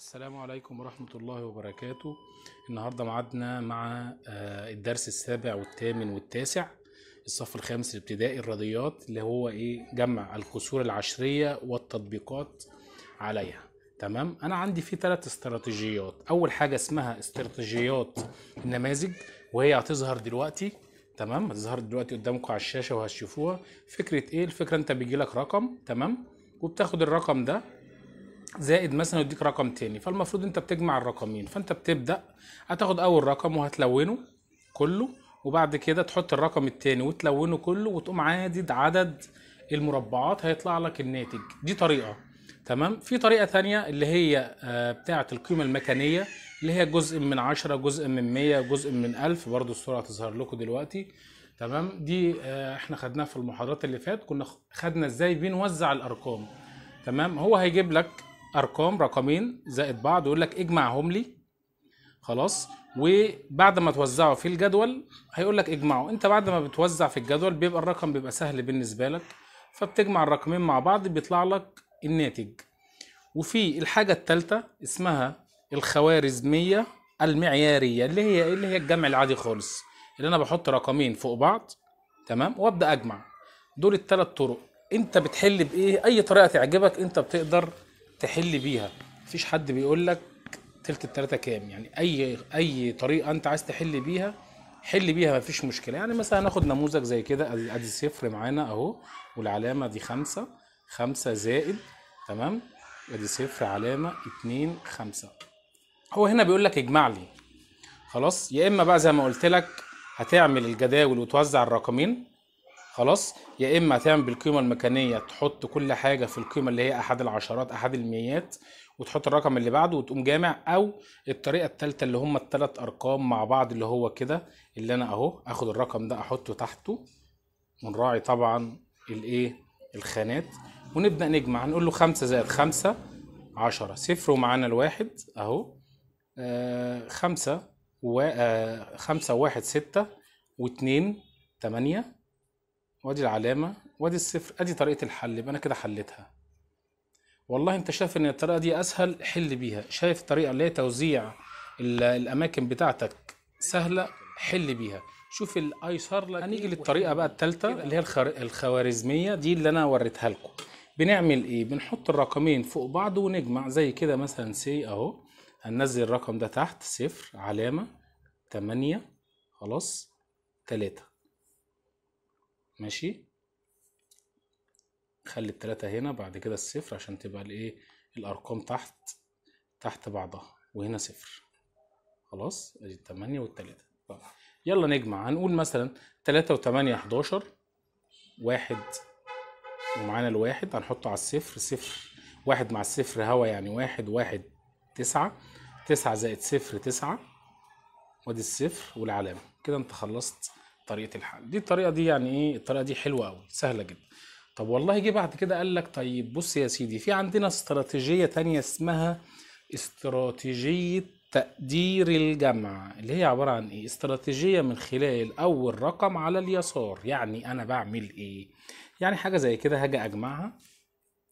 السلام عليكم ورحمة الله وبركاته النهاردة معدنا مع آه، الدرس السابع والثامن والتاسع الصف الخامس الابتدائي الرياضيات اللي هو ايه جمع الكسور العشرية والتطبيقات عليها تمام انا عندي فيه ثلاث استراتيجيات اول حاجة اسمها استراتيجيات النماذج وهي هتظهر دلوقتي تمام هتظهر دلوقتي قدامكم على الشاشة وهتشوفوها فكرة ايه الفكرة انت بيجي لك رقم تمام وبتاخد الرقم ده زائد مثلا يديك رقم تاني فالمفروض انت بتجمع الرقمين فانت بتبدا هتاخد اول رقم وهتلونه كله وبعد كده تحط الرقم التاني وتلونه كله وتقوم عادد عدد المربعات هيطلع لك الناتج دي طريقه تمام في طريقه ثانيه اللي هي آه، بتاعه القيمه المكانيه اللي هي جزء من 10 جزء من 100 جزء من 1000 برضو الصوره هتظهر لكم دلوقتي تمام دي آه، احنا خدناها في المحاضرات اللي فات كنا خدنا ازاي بنوزع الارقام تمام هو هيجيب لك ارقام رقمين زائد بعض ويقول لك اجمعهم لي خلاص وبعد ما توزعه في الجدول هيقول لك اجمعه انت بعد ما بتوزع في الجدول بيبقى الرقم بيبقى سهل بالنسبه لك فبتجمع الرقمين مع بعض بيطلع لك الناتج وفي الحاجه الثالثه اسمها الخوارزميه المعياريه اللي هي اللي هي الجمع العادي خالص اللي انا بحط رقمين فوق بعض تمام وابدا اجمع دول الثلاث طرق انت بتحل بايه اي طريقه تعجبك انت بتقدر تحل بيها مفيش حد بيقول لك تلت التلاته كام يعني اي اي طريقه انت عايز تحل بيها حل بيها مفيش مشكله يعني مثلا هناخد نموذج زي كده ادي صفر معانا اهو والعلامه دي خمسة خمسة زائد تمام ادي صفر علامه اتنين خمسة هو هنا بيقول لك اجمع لي خلاص يا اما بقى زي ما قلت لك هتعمل الجداول وتوزع الرقمين خلاص يا اما هتعمل بالقيمه المكانيه تحط كل حاجه في القيمه اللي هي احد العشرات احد الميات وتحط الرقم اللي بعده وتقوم جامع او الطريقه الثالثه اللي هم الثلاث ارقام مع بعض اللي هو كده اللي انا اهو اخد الرقم ده احطه تحته ونراعي طبعا الايه الخانات ونبدا نجمع هنقول له 5 زائد 5 10 صفر ومعانا الواحد اهو 5 آه، و 5 و 1 6 و 2 8 وادي العلامه وادي الصفر ادي طريقه الحل يبقى انا كده حليتها والله انت شايف ان الطريقه دي اسهل حل بيها شايف الطريقه اللي هي توزيع الاماكن بتاعتك سهله حل بيها شوف الايسر لك هنيجي للطريقه بقى الثالثه اللي هي الخوارزميه دي اللي انا وريتها لكم بنعمل ايه بنحط الرقمين فوق بعض ونجمع زي كده مثلا سي اهو هننزل الرقم ده تحت صفر علامه 8 خلاص 3 ماشي خلي التلاتة هنا بعد كده الصفر عشان تبقى الايه الارقام تحت تحت بعضها وهنا صفر خلاص ادي التمانية والتلاتة طيب. يلا نجمع هنقول مثلا تلاتة وتمانية حداشر واحد ومعانا الواحد هنحطه على الصفر صفر واحد مع الصفر هوا يعني واحد واحد تسعة تسعة زائد صفر تسعة وادي الصفر والعلامة كده انت خلصت طريقه الحل دي الطريقه دي يعني ايه الطريقه دي حلوه قوي سهله جدا طب والله جه بعد كده قال لك طيب بص يا سيدي في عندنا استراتيجيه تانية اسمها استراتيجيه تقدير الجمع اللي هي عباره عن ايه استراتيجيه من خلال اول رقم على اليسار يعني انا بعمل ايه يعني حاجه زي كده هاجي اجمعها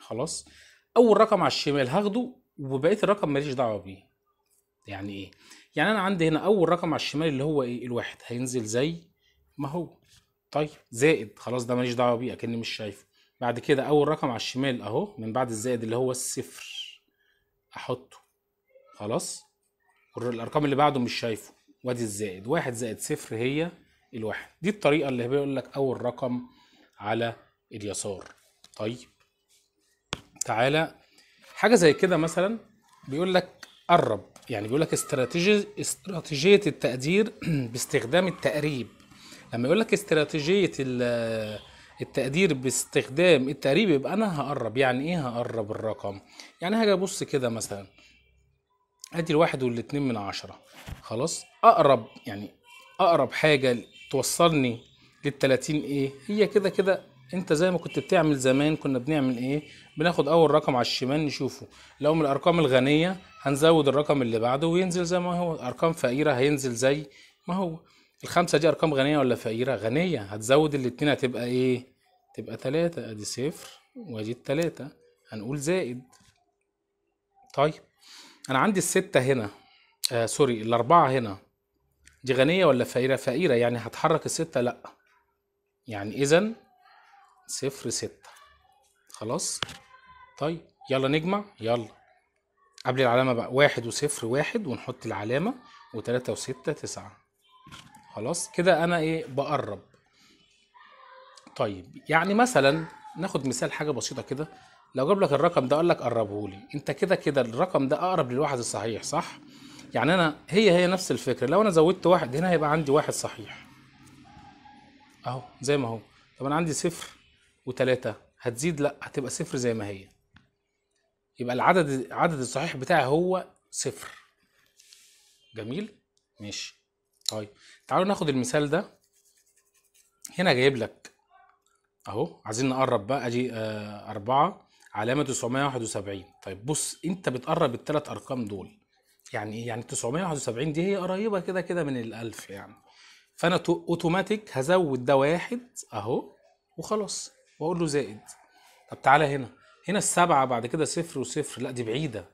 خلاص اول رقم على الشمال هاخده وبقيه الرقم ماليش دعوه بيه يعني ايه يعني انا عندي هنا اول رقم على الشمال اللي هو ايه الواحد هينزل زي ما هو طيب زائد خلاص ده ماليش دعوه بيه اكني مش شايفه بعد كده اول رقم على الشمال اهو من بعد الزائد اللي هو الصفر احطه خلاص الارقام اللي بعده مش شايفه وادي الزائد واحد زائد صفر هي الواحد دي الطريقه اللي بيقول لك اول رقم على اليسار طيب تعالى حاجه زي كده مثلا بيقول لك قرب يعني بيقول لك استراتيجيه استراتيجيه التقدير باستخدام التقريب لما يقول لك استراتيجيه التقدير باستخدام التقريب يبقى انا هقرب يعني ايه هقرب الرقم يعني هاجي ابص كده مثلا ادي الواحد والاتنين من عشرة خلاص اقرب يعني اقرب حاجة توصلني للتلاتين ايه هي كده كده انت زي ما كنت بتعمل زمان كنا بنعمل ايه بناخد اول رقم على الشمال نشوفه لو من الارقام الغنية هنزود الرقم اللي بعده وينزل زي ما هو ارقام فقيرة هينزل زي ما هو الخمسة دي أرقام غنية ولا فقيرة؟ غنية هتزود الاتنين هتبقى إيه؟ تبقى تلاتة أدي صفر وأدي التلاتة هنقول زائد طيب أنا عندي الستة هنا آه سوري الأربعة هنا دي غنية ولا فقيرة؟ فقيرة يعني هتحرك الستة لأ يعني إذا صفر ستة خلاص؟ طيب يلا نجمع يلا قبل العلامة بقى واحد وصفر واحد ونحط العلامة وتلاتة وستة تسعة خلاص كده انا ايه بقرب طيب يعني مثلا ناخد مثال حاجه بسيطه كده لو جاب لك الرقم ده قال لك قربه لي انت كده كده الرقم ده اقرب للواحد الصحيح صح يعني انا هي هي نفس الفكره لو انا زودت واحد هنا هيبقى عندي واحد صحيح اهو زي ما هو طب انا عندي صفر وتلاتة هتزيد لا هتبقى صفر زي ما هي يبقى العدد العدد الصحيح بتاعي هو صفر جميل ماشي طيب تعالوا ناخد المثال ده هنا جايب لك اهو عايزين نقرب بقى ادي آه علامه 971 طيب بص انت بتقرب التلات ارقام دول يعني ايه يعني 971 دي هي قريبه كده كده من الالف يعني فانا اوتوماتيك هزود ده واحد اهو وخلاص واقول له زائد طب تعالى هنا هنا السبعه بعد كده صفر وصفر لا دي بعيده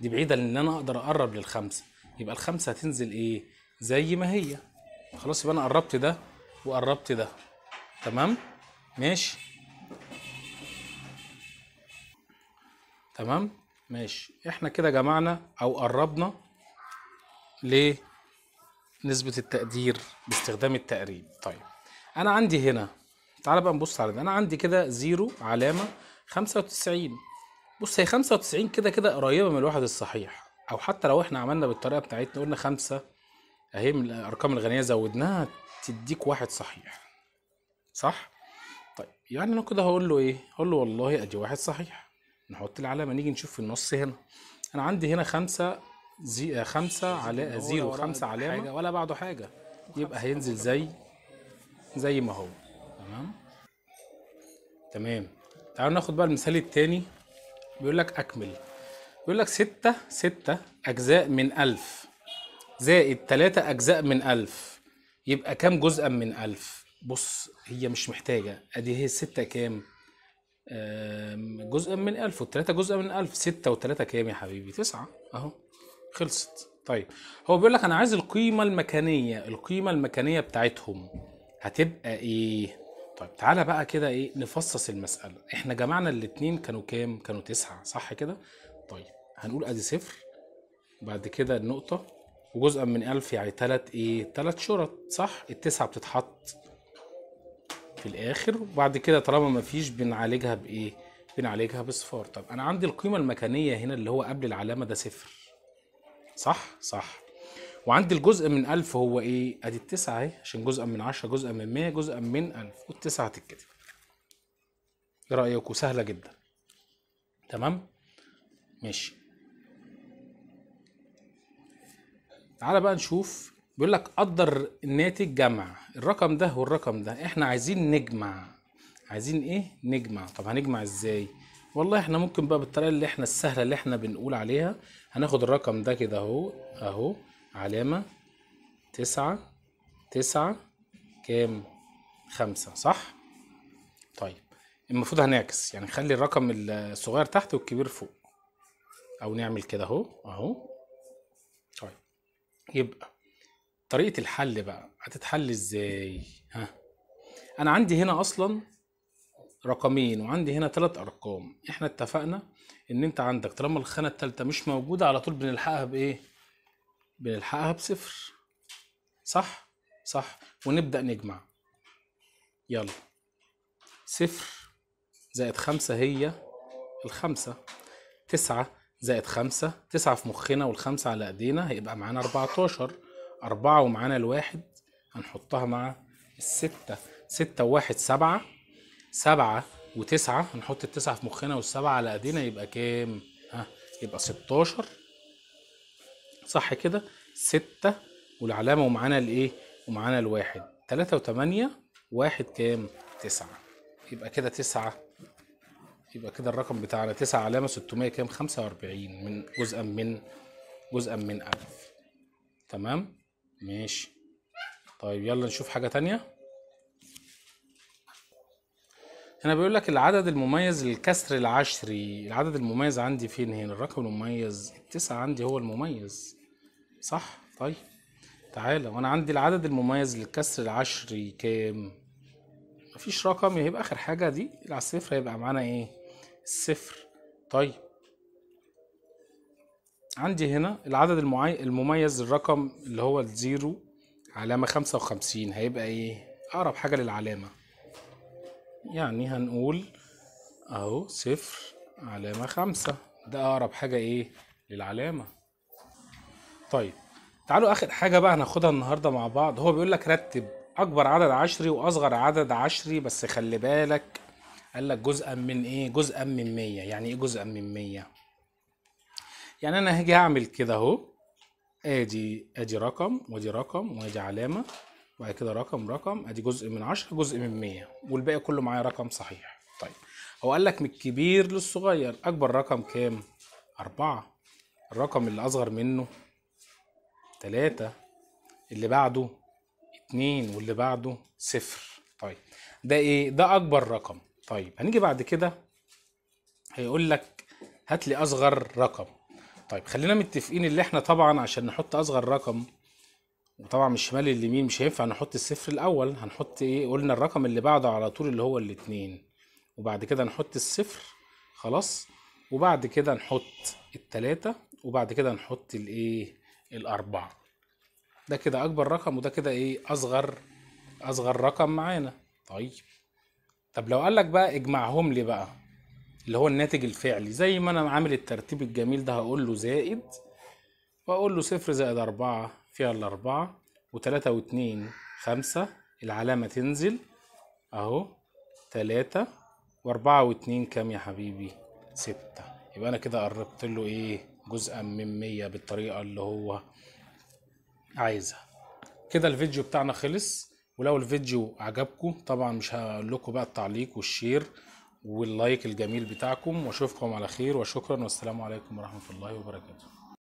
دي بعيده لان انا اقدر اقرب للخمسه يبقى الخمسه هتنزل ايه زي ما هي خلاص يبقى انا قربت ده وقربت ده تمام ماشي تمام ماشي احنا كده جمعنا او قربنا لنسبة التقدير باستخدام التقريب طيب انا عندي هنا تعال بقى نبص على ده انا عندي كده زيرو علامة خمسة وتسعين بص هي خمسة وتسعين كده كده قريبة من الواحد الصحيح او حتى لو احنا عملنا بالطريقة بتاعتنا قلنا خمسة اهي من الارقام الغنيه زودناها تديك واحد صحيح صح طيب يعني انا كده هقول له ايه هقول له والله ادي واحد صحيح نحط العلامه نيجي نشوف في النص هنا انا عندي هنا خمسة زي خمسة على زيرو خمسة علامة حاجة ولا بعده حاجة يبقى هينزل زي زي ما هو تمام تمام تعالوا ناخد بقى المثال التاني بيقول لك اكمل بيقول لك ستة ستة اجزاء من الف زائد 3 أجزاء من 1000 يبقى كام جزءا من 1000 بص هي مش محتاجة أدي هي الستة كام جزءا من 1000 و3 جزءا من 1000 6 و3 كام يا حبيبي 9 أهو خلصت طيب هو بيقول لك أنا عايز القيمة المكانية القيمة المكانية بتاعتهم هتبقى إيه طيب تعالى بقى كده إيه نفصص المسألة إحنا جمعنا الاتنين كانوا كام كانوا 9 صح كده طيب هنقول أدي صفر بعد كده النقطة وجزءا من ألف يعني تلات إيه تلات شرط صح التسعة بتتحط في الآخر وبعد كده طالما مفيش بنعالجها بإيه بنعالجها بصفار طب أنا عندي القيمة المكانية هنا اللي هو قبل العلامة ده صفر صح صح وعندي الجزء من ألف هو إيه أدي التسعة أهي عشان جزءا من عشرة جزءا من مية جزءا من ألف والتسعة تتكتب إيه رأيكم سهلة جدا تمام ماشي تعالى بقى نشوف بيقول لك قدر الناتج جمع الرقم ده والرقم ده احنا عايزين نجمع عايزين ايه نجمع طب هنجمع ازاي والله احنا ممكن بقى بالطريقه اللي احنا السهله اللي احنا بنقول عليها هناخد الرقم ده كده اهو اهو علامه تسعة تسعة كام خمسة صح طيب المفروض هنعكس يعني نخلي الرقم الصغير تحت والكبير فوق او نعمل كده اهو اهو طيب يبقى طريقة الحل بقى هتتحل ازاي ها انا عندي هنا اصلا رقمين وعندي هنا ثلاث ارقام احنا اتفقنا ان انت عندك طالما الخانة التالتة مش موجودة على طول بنلحقها بايه بنلحقها بصفر صح صح ونبدأ نجمع يلا صفر زائد خمسة هي الخمسة تسعة زائد خمسة تسعة في مخنا والخمسة على ايدينا هيبقى معانا 14 أربعة ومعانا الواحد هنحطها مع الستة ستة وواحد سبعة سبعة وتسعة هنحط التسعة في مخنا والسبعة على ايدينا يبقى كام؟ ها يبقى 16 صح كده؟ ستة والعلامة ومعانا الايه؟ ومعانا الواحد تلاتة وتمانية واحد كام؟ تسعة يبقى كده تسعة يبقى كده الرقم بتاعنا 9 علامه 600 كام 45 من جزءا من جزءا من 1000 تمام ماشي طيب يلا نشوف حاجه تانية هنا بيقول لك العدد المميز للكسر العشري العدد المميز عندي فين هنا الرقم المميز التسعة عندي هو المميز صح طيب تعالى وانا عندي العدد المميز للكسر العشري كام مفيش رقم يبقى اخر حاجه دي على الصفر هيبقى معانا ايه الصفر طيب عندي هنا العدد المميز الرقم اللي هو الزيرو علامة خمسة وخمسين هيبقى ايه اقرب حاجة للعلامة يعني هنقول اهو صفر علامة خمسة ده اقرب حاجة ايه للعلامة طيب تعالوا اخر حاجة بقى هناخدها النهاردة مع بعض هو بيقول لك رتب اكبر عدد عشري واصغر عدد عشري بس خلي بالك قال لك جزءا من ايه جزءا من 100 يعني ايه جزءا من 100 يعني انا هاجي هعمل كده اهو ادي ادي رقم وادي رقم وادي علامه وبعد كده رقم رقم ادي جزء من 10 جزء من 100 والباقي كله معايا رقم صحيح طيب هو قال لك من الكبير للصغير اكبر رقم كام أربعة الرقم اللي اصغر منه تلاتة اللي بعده اتنين واللي بعده صفر طيب ده ايه ده اكبر رقم طيب هنيجي بعد كده هيقول لك هات لي اصغر رقم طيب خلينا متفقين اللي احنا طبعا عشان نحط اصغر رقم وطبعا من الشمال لليمين مش هينفع نحط الصفر الاول هنحط ايه قلنا الرقم اللي بعده على طول اللي هو الاتنين وبعد كده نحط الصفر خلاص وبعد كده نحط التلاتة وبعد كده نحط الايه الاربعة ده كده اكبر رقم وده كده ايه اصغر اصغر رقم معانا طيب طب لو قال لك بقى اجمعهم لي بقى اللي هو الناتج الفعلي زي ما انا عامل الترتيب الجميل ده هقول له زائد واقول له صفر زائد أربعة فيها الأربعة وتلاتة واتنين خمسة العلامة تنزل أهو تلاتة وأربعة واتنين كام يا حبيبي ستة يبقى أنا كده قربت له إيه جزءا من مية بالطريقة اللي هو عايزها كده الفيديو بتاعنا خلص ولو الفيديو عجبكم طبعا مش هقول لكم بقى التعليق والشير واللايك الجميل بتاعكم واشوفكم على خير وشكرا والسلام عليكم ورحمه الله وبركاته